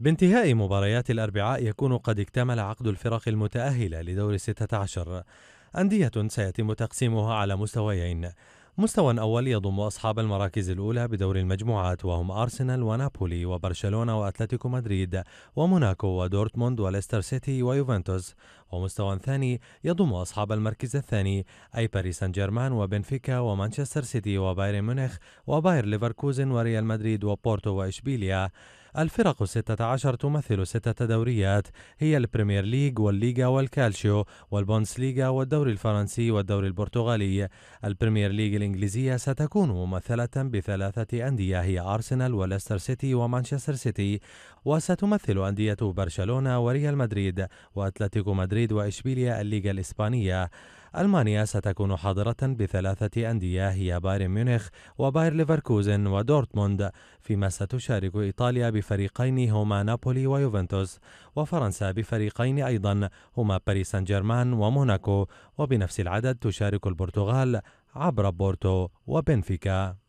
بانتهاء مباريات الأربعاء يكون قد اكتمل عقد الفرق المتأهلة لدور 16 أندية سيتم تقسيمها على مستويين مستوى أول يضم أصحاب المراكز الأولى بدور المجموعات وهم أرسنال ونابولي وبرشلونة وأتلتيكو مدريد وموناكو ودورتموند وليستر سيتي ويوفنتوس ومستوى ثاني يضم أصحاب المركز الثاني أي باريس سان جيرمان وبنفيكا ومانشستر سيتي وبايرن ميونخ وباير ليفركوزن وريال مدريد وبورتو وإشبيليا الفرق الستة عشر تمثل ستة دوريات هي البريمير ليج والليغا والكالشيو والبونس ليغا والدوري الفرنسي والدوري البرتغالي البريمير ليج الإنجليزية ستكون ممثلة بثلاثة أندية هي أرسنال وليستر سيتي ومانشستر سيتي وستمثل أندية برشلونة وريال مدريد وأتلتيكو مدريد مدريد وإشبيليا الليغا الإسبانية ألمانيا ستكون حاضرة بثلاثة أندية هي بايرن ميونخ وباير ليفركوزن ودورتموند فيما ستشارك إيطاليا بفريقين هما نابولي ويوفنتوس وفرنسا بفريقين أيضا هما باريس سان جيرمان وموناكو وبنفس العدد تشارك البرتغال عبر بورتو وبنفيكا